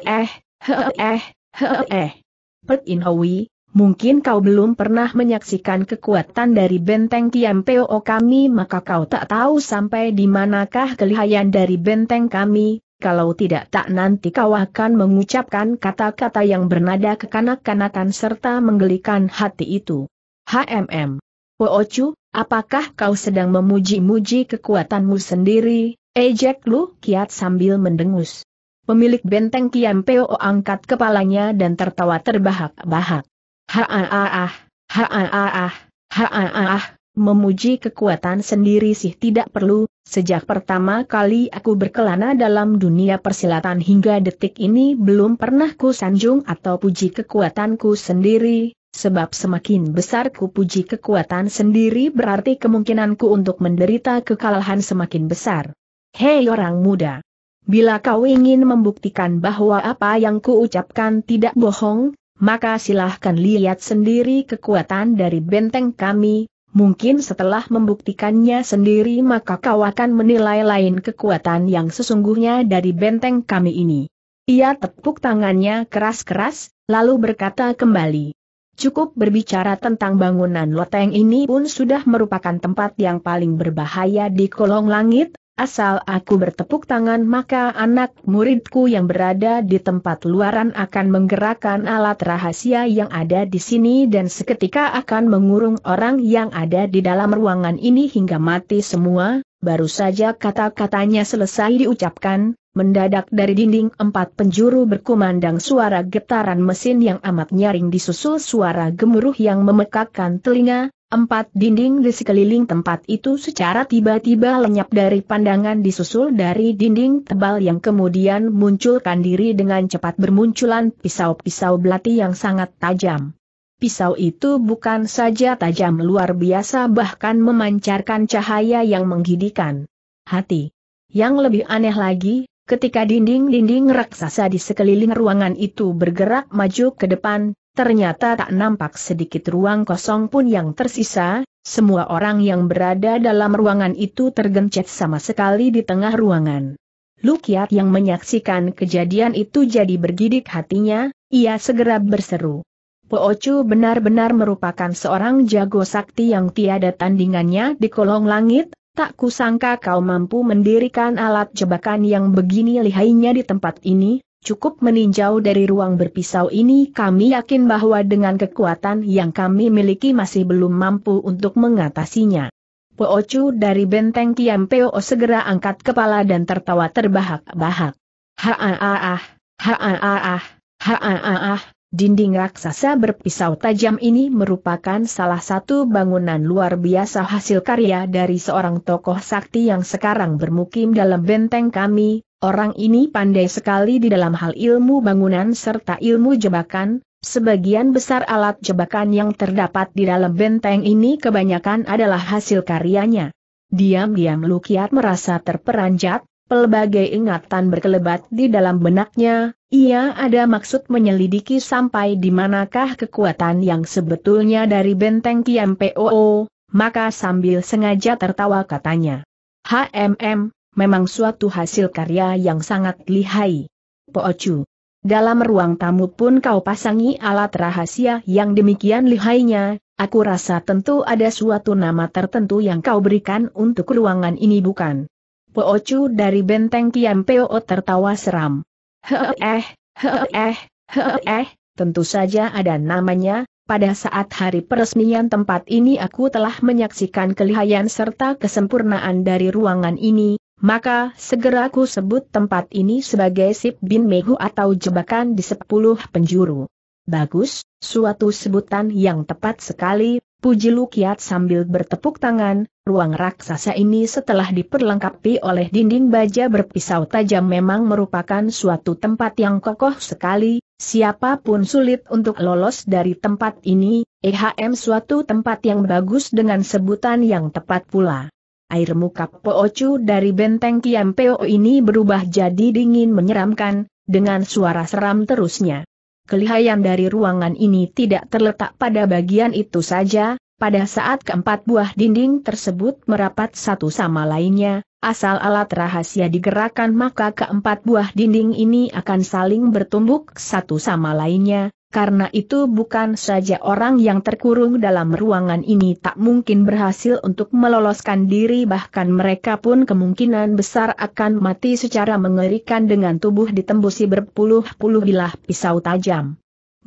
eh, heeh, heeh. Pet mungkin kau belum pernah menyaksikan kekuatan dari benteng Kiampeo kami maka kau tak tahu sampai di manakah kelihayan dari benteng kami, kalau tidak tak nanti kau akan mengucapkan kata-kata yang bernada kekanak-kanakan serta menggelikan hati itu. HMM. Woochu, oh, apakah kau sedang memuji-muji kekuatanmu sendiri, ejek lu kiat sambil mendengus. Pemilik benteng Kiam Peo angkat kepalanya dan tertawa terbahak-bahak. Ha-ah-ah, ha-ah-ah, ha-ah-ah, memuji kekuatan sendiri sih tidak perlu, sejak pertama kali aku berkelana dalam dunia persilatan hingga detik ini belum pernah ku sanjung atau puji kekuatanku sendiri, sebab semakin besar ku puji kekuatan sendiri berarti kemungkinanku untuk menderita kekalahan semakin besar. Hei orang muda! Bila kau ingin membuktikan bahwa apa yang kuucapkan tidak bohong, maka silahkan lihat sendiri kekuatan dari benteng kami, mungkin setelah membuktikannya sendiri maka kau akan menilai lain kekuatan yang sesungguhnya dari benteng kami ini. Ia tepuk tangannya keras-keras, lalu berkata kembali. Cukup berbicara tentang bangunan loteng ini pun sudah merupakan tempat yang paling berbahaya di kolong langit, Asal aku bertepuk tangan maka anak muridku yang berada di tempat luaran akan menggerakkan alat rahasia yang ada di sini dan seketika akan mengurung orang yang ada di dalam ruangan ini hingga mati semua, baru saja kata-katanya selesai diucapkan, mendadak dari dinding empat penjuru berkumandang suara getaran mesin yang amat nyaring disusul suara gemuruh yang memekakkan telinga, Empat dinding di sekeliling tempat itu secara tiba-tiba lenyap dari pandangan disusul dari dinding tebal yang kemudian munculkan diri dengan cepat bermunculan pisau-pisau belati yang sangat tajam. Pisau itu bukan saja tajam luar biasa bahkan memancarkan cahaya yang menggidikan hati. Yang lebih aneh lagi, ketika dinding-dinding raksasa di sekeliling ruangan itu bergerak maju ke depan, ternyata tak nampak sedikit ruang kosong pun yang tersisa, semua orang yang berada dalam ruangan itu tergencet sama sekali di tengah ruangan. Lukiat yang menyaksikan kejadian itu jadi bergidik hatinya, ia segera berseru. Poocu benar-benar merupakan seorang jago sakti yang tiada tandingannya di kolong langit, tak kusangka kau mampu mendirikan alat jebakan yang begini lihainya di tempat ini, Cukup meninjau dari ruang berpisau ini kami yakin bahwa dengan kekuatan yang kami miliki masih belum mampu untuk mengatasinya. Poocu dari benteng Peo segera angkat kepala dan tertawa terbahak-bahak. Ha ah ah ah, ha ah ah ah, ha ah ah ah, Dinding raksasa berpisau tajam ini merupakan salah satu bangunan luar biasa hasil karya dari seorang tokoh sakti yang sekarang bermukim dalam benteng kami. Orang ini pandai sekali di dalam hal ilmu bangunan serta ilmu jebakan. Sebagian besar alat jebakan yang terdapat di dalam benteng ini kebanyakan adalah hasil karyanya. Diam-diam Lukiat merasa terperanjat, Pelbagai ingatan berkelebat di dalam benaknya, ia ada maksud menyelidiki sampai di manakah kekuatan yang sebetulnya dari benteng Kiam POO, maka sambil sengaja tertawa katanya. HMM, memang suatu hasil karya yang sangat lihai. Poocu. Dalam ruang tamu pun kau pasangi alat rahasia yang demikian lihainya, aku rasa tentu ada suatu nama tertentu yang kau berikan untuk ruangan ini bukan? Poocu dari benteng Kiampeo tertawa seram. Heeh, heeh, heeh, tentu saja ada namanya, pada saat hari peresmian tempat ini aku telah menyaksikan kelihayan serta kesempurnaan dari ruangan ini, maka segera aku sebut tempat ini sebagai Sip Bin Megu atau jebakan di sepuluh penjuru. Bagus, suatu sebutan yang tepat sekali, Puji Lukiat sambil bertepuk tangan, ruang raksasa ini setelah diperlengkapi oleh dinding baja berpisau tajam memang merupakan suatu tempat yang kokoh sekali, siapapun sulit untuk lolos dari tempat ini, EHM suatu tempat yang bagus dengan sebutan yang tepat pula. Air muka Poocu dari benteng Kiampeo ini berubah jadi dingin menyeramkan, dengan suara seram terusnya kelihayan dari ruangan ini tidak terletak pada bagian itu saja, pada saat keempat buah dinding tersebut merapat satu sama lainnya, asal alat rahasia digerakkan maka keempat buah dinding ini akan saling bertumbuk satu sama lainnya, karena itu bukan saja orang yang terkurung dalam ruangan ini tak mungkin berhasil untuk meloloskan diri bahkan mereka pun kemungkinan besar akan mati secara mengerikan dengan tubuh ditembusi berpuluh-puluh bilah pisau tajam.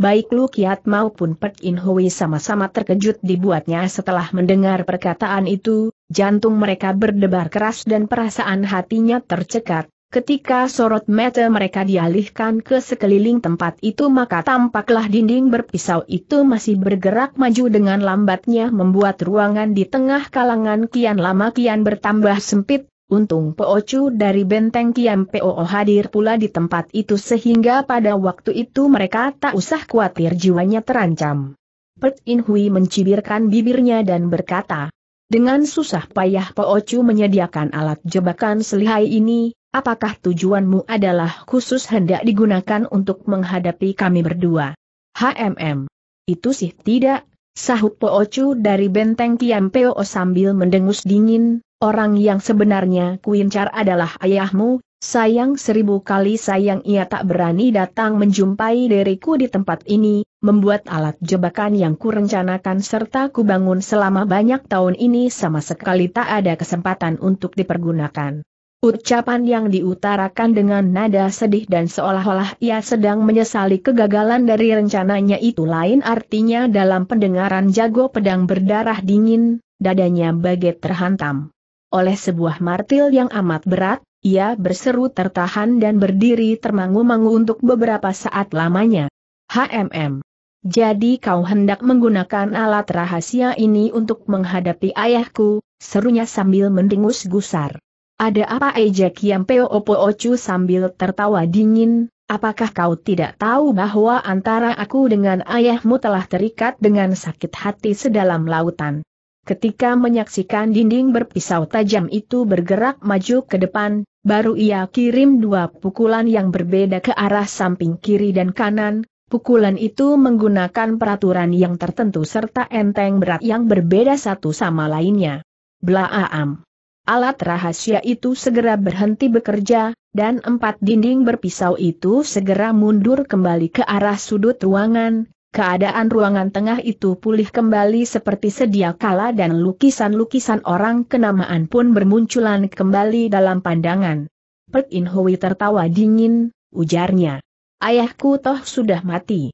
Baik Lu Kiat maupun Pek In Hui sama-sama terkejut dibuatnya setelah mendengar perkataan itu, jantung mereka berdebar keras dan perasaan hatinya tercekat, Ketika sorot mata mereka dialihkan ke sekeliling tempat itu maka tampaklah dinding berpisau itu masih bergerak maju dengan lambatnya membuat ruangan di tengah kalangan kian lama kian bertambah sempit, untung Poocu dari benteng Kiam Poo hadir pula di tempat itu sehingga pada waktu itu mereka tak usah khawatir jiwanya terancam. Pert In Hui mencibirkan bibirnya dan berkata, dengan susah payah Poocu menyediakan alat jebakan selihai ini, Apakah tujuanmu adalah khusus hendak digunakan untuk menghadapi kami berdua? HMM. Itu sih tidak, sahut Po dari benteng Peo sambil mendengus dingin, orang yang sebenarnya kuincar adalah ayahmu, sayang seribu kali sayang ia tak berani datang menjumpai diriku di tempat ini, membuat alat jebakan yang kurencanakan serta kubangun selama banyak tahun ini sama sekali tak ada kesempatan untuk dipergunakan. Ucapan yang diutarakan dengan nada sedih dan seolah-olah ia sedang menyesali kegagalan dari rencananya itu lain artinya dalam pendengaran jago pedang berdarah dingin, dadanya baget terhantam. Oleh sebuah martil yang amat berat, ia berseru tertahan dan berdiri termangu-mangu untuk beberapa saat lamanya. HMM. Jadi kau hendak menggunakan alat rahasia ini untuk menghadapi ayahku, serunya sambil mendingus gusar. Ada apa ejek yang Peo Opo Ocu sambil tertawa dingin, apakah kau tidak tahu bahwa antara aku dengan ayahmu telah terikat dengan sakit hati sedalam lautan? Ketika menyaksikan dinding berpisau tajam itu bergerak maju ke depan, baru ia kirim dua pukulan yang berbeda ke arah samping kiri dan kanan, Pukulan itu menggunakan peraturan yang tertentu serta enteng berat yang berbeda satu sama lainnya. Blaaam. Alat rahasia itu segera berhenti bekerja, dan empat dinding berpisau itu segera mundur kembali ke arah sudut ruangan, keadaan ruangan tengah itu pulih kembali seperti sedia kala dan lukisan-lukisan orang kenamaan pun bermunculan kembali dalam pandangan. Pek In Hui tertawa dingin, ujarnya. Ayahku toh sudah mati.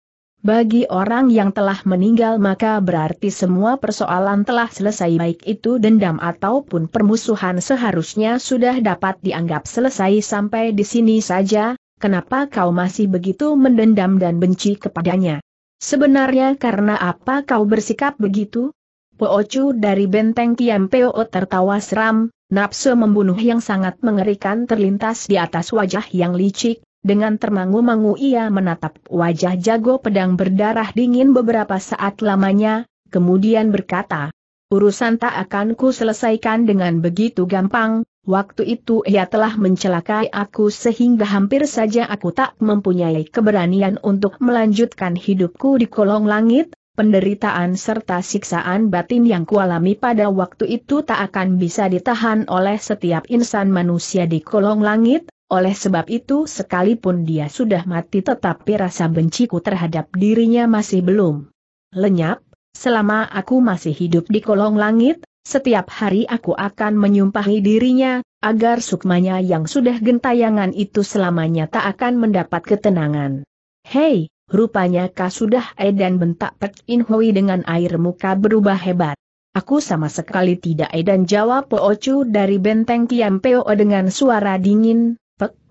Bagi orang yang telah meninggal maka berarti semua persoalan telah selesai baik itu dendam ataupun permusuhan seharusnya sudah dapat dianggap selesai sampai di sini saja, kenapa kau masih begitu mendendam dan benci kepadanya? Sebenarnya karena apa kau bersikap begitu? Poocu dari benteng Poo tertawa seram, nafsu membunuh yang sangat mengerikan terlintas di atas wajah yang licik, dengan termangu-mangu ia menatap wajah jago pedang berdarah dingin beberapa saat lamanya, kemudian berkata, Urusan tak akan ku selesaikan dengan begitu gampang, waktu itu ia telah mencelakai aku sehingga hampir saja aku tak mempunyai keberanian untuk melanjutkan hidupku di kolong langit, penderitaan serta siksaan batin yang kualami pada waktu itu tak akan bisa ditahan oleh setiap insan manusia di kolong langit, oleh sebab itu sekalipun dia sudah mati tetapi rasa benciku terhadap dirinya masih belum lenyap, selama aku masih hidup di kolong langit, setiap hari aku akan menyumpahi dirinya, agar sukmanya yang sudah gentayangan itu selamanya tak akan mendapat ketenangan. Hei, rupanya kau sudah edan bentak Pek In Hui dengan air muka berubah hebat. Aku sama sekali tidak edan jawab Po Ocu dari benteng Kiam Peo dengan suara dingin,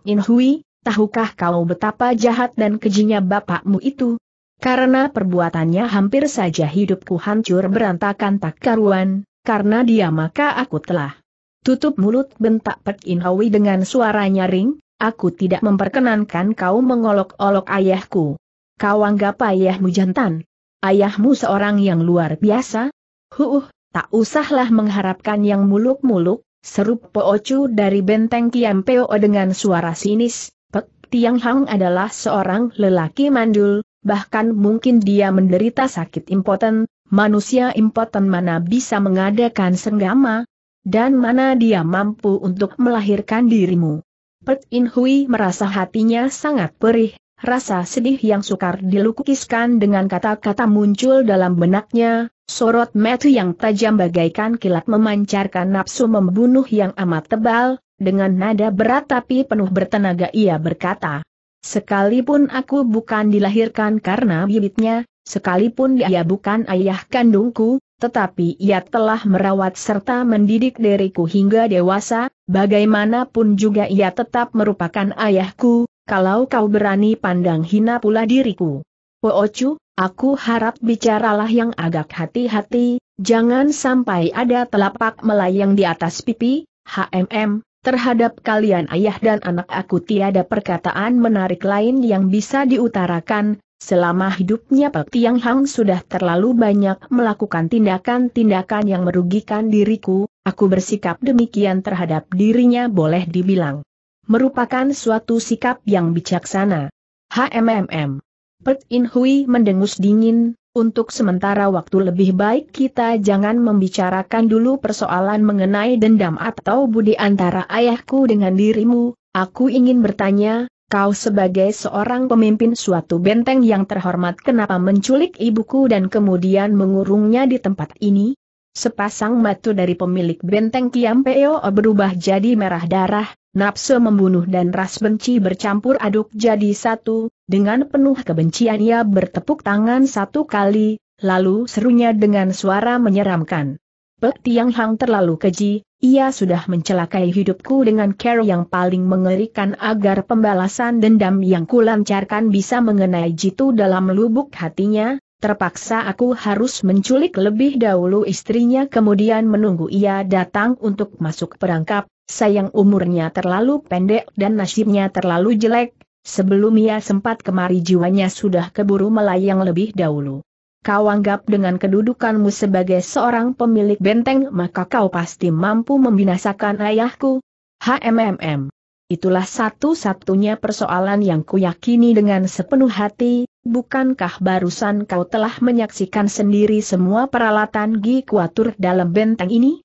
Inhui, tahukah kau betapa jahat dan kejinya bapakmu itu? Karena perbuatannya hampir saja hidupku hancur berantakan tak karuan, karena dia maka aku telah. Tutup mulut bentak Pek Inhui dengan suara nyaring, aku tidak memperkenankan kau mengolok-olok ayahku. Kau anggap ayahmu jantan. Ayahmu seorang yang luar biasa? Huh, tak usahlah mengharapkan yang muluk-muluk, Seru Po Chu dari benteng kiam peo dengan suara sinis, Pek Tiang Hang adalah seorang lelaki mandul, bahkan mungkin dia menderita sakit impoten, manusia impoten mana bisa mengadakan senggama, dan mana dia mampu untuk melahirkan dirimu. Pek In Hui merasa hatinya sangat perih, Rasa sedih yang sukar dilukiskan dengan kata-kata muncul dalam benaknya, sorot mata yang tajam bagaikan kilat memancarkan nafsu membunuh yang amat tebal, dengan nada berat tapi penuh bertenaga ia berkata. Sekalipun aku bukan dilahirkan karena bibitnya, sekalipun dia bukan ayah kandungku, tetapi ia telah merawat serta mendidik diriku hingga dewasa, bagaimanapun juga ia tetap merupakan ayahku, kalau kau berani pandang hina pula diriku. Poocu, aku harap bicaralah yang agak hati-hati, jangan sampai ada telapak melayang di atas pipi, HMM, terhadap kalian ayah dan anak aku tiada perkataan menarik lain yang bisa diutarakan, selama hidupnya Pak Tiang Hang sudah terlalu banyak melakukan tindakan-tindakan yang merugikan diriku, aku bersikap demikian terhadap dirinya boleh dibilang merupakan suatu sikap yang bijaksana. HMMM. Pert In Hui mendengus dingin, untuk sementara waktu lebih baik kita jangan membicarakan dulu persoalan mengenai dendam atau budi antara ayahku dengan dirimu, aku ingin bertanya, kau sebagai seorang pemimpin suatu benteng yang terhormat kenapa menculik ibuku dan kemudian mengurungnya di tempat ini? Sepasang matu dari pemilik benteng Kiam Peo berubah jadi merah darah, nafsu membunuh dan ras benci bercampur aduk jadi satu, dengan penuh kebencian ia bertepuk tangan satu kali, lalu serunya dengan suara menyeramkan. Pek Tiang Hang terlalu keji, ia sudah mencelakai hidupku dengan care yang paling mengerikan agar pembalasan dendam yang kulancarkan bisa mengenai jitu dalam lubuk hatinya, Terpaksa aku harus menculik lebih dahulu istrinya kemudian menunggu ia datang untuk masuk perangkap, sayang umurnya terlalu pendek dan nasibnya terlalu jelek, sebelum ia sempat kemari jiwanya sudah keburu melayang lebih dahulu. Kau anggap dengan kedudukanmu sebagai seorang pemilik benteng maka kau pasti mampu membinasakan ayahku. HMMM Itulah satu-satunya persoalan yang kuyakini dengan sepenuh hati, bukankah barusan kau telah menyaksikan sendiri semua peralatan Gi Kuatur dalam benteng ini?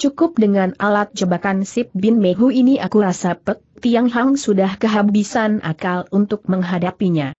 Cukup dengan alat jebakan Sip Bin Mehu ini aku rasa Pek Tiang Hang sudah kehabisan akal untuk menghadapinya.